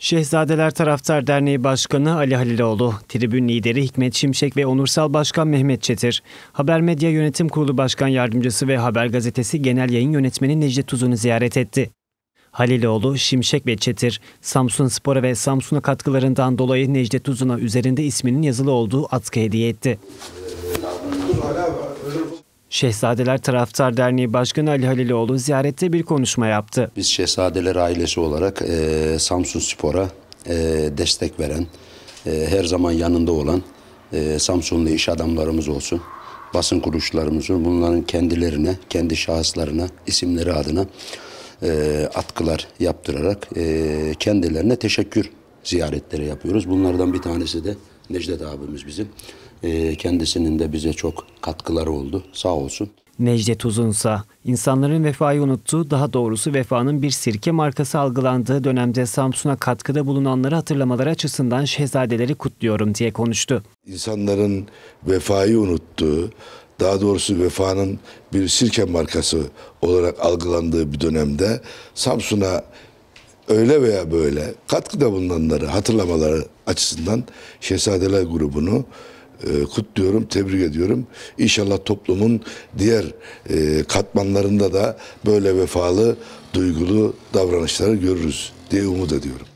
Şehzadeler Taraftar Derneği Başkanı Ali Haliloğlu, tribün lideri Hikmet Şimşek ve onursal başkan Mehmet Çetir, Haber Medya Yönetim Kurulu Başkan Yardımcısı ve Haber Gazetesi Genel Yayın Yönetmeni Necdet Tuzun'u ziyaret etti. Haliloğlu, Şimşek ve Çetir, Samsun Spor'a ve Samsun'a katkılarından dolayı Necdet Tuzun'a üzerinde isminin yazılı olduğu atkı hediye etti. Şehzadeler Taraftar Derneği Başkanı Ali Haliloğlu ziyarette bir konuşma yaptı. Biz Şehzadeler ailesi olarak e, Samsun Spor'a e, destek veren, e, her zaman yanında olan e, Samsunlu iş adamlarımız olsun, basın kuruluşlarımızın bunların kendilerine, kendi şahıslarına, isimleri adına e, atkılar yaptırarak e, kendilerine teşekkür ziyaretleri yapıyoruz. Bunlardan bir tanesi de Necdet abimiz bizim. E, kendisinin de bize çok katkıları oldu. Sağ olsun. Necdet Uzunsa, insanların vefayı unuttuğu, daha doğrusu vefanın bir sirke markası algılandığı dönemde Samsun'a katkıda bulunanları hatırlamaları açısından şehzadeleri kutluyorum diye konuştu. İnsanların vefayı unuttuğu, daha doğrusu vefanın bir sirke markası olarak algılandığı bir dönemde Samsun'a öyle veya böyle katkıda bulunanları hatırlamaları açısından Şehzadeler grubunu e, kutluyorum, tebrik ediyorum. İnşallah toplumun diğer e, katmanlarında da böyle vefalı, duygulu davranışları görürüz diye umut ediyorum.